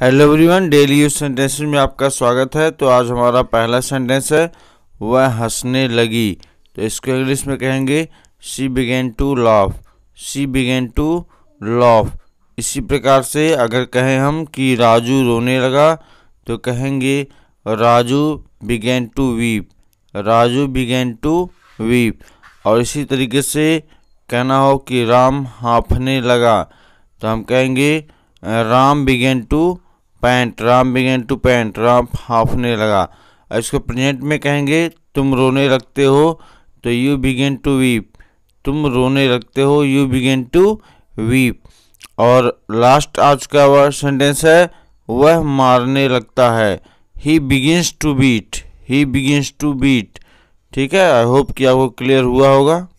hello everyone daily use sentences में आपका स्वागत है तो आज हमारा पहला सेंटेंस है वह हंसने लगी तो इसको इंग्लिश में कहेंगे she began to laugh she began to laugh इसी प्रकार से अगर कहें हम कि राजू रोने लगा तो कहेंगे Raju began to weep Raju began to weep और इसी तरीके से कहना हो कि राम हाँफने लगा तो हम कहेंगे Ram began to pant Ram began to pant Ram हाफने लगा और इसको प्रेजेंट में कहेंगे तुम रोने लगते हो तो यू बिगेन टू वीप तुम रोने लगते हो यू बिगेन टू वीप और लास्ट आज का वह सेंटेंस है वह मारने लगता है he begins to beat he begins to beat ठीक है आई होप कि आपको क्लियर हुआ होगा